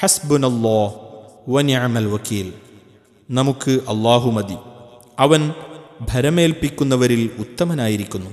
ഹസ്ബുനല്ലോ വനിയമൽ വക്കീൽ നമുക്ക് അള്ളാഹു മതി അവൻ ഭരമേൽപ്പിക്കുന്നവരിൽ ഉത്തമനായിരിക്കുന്നു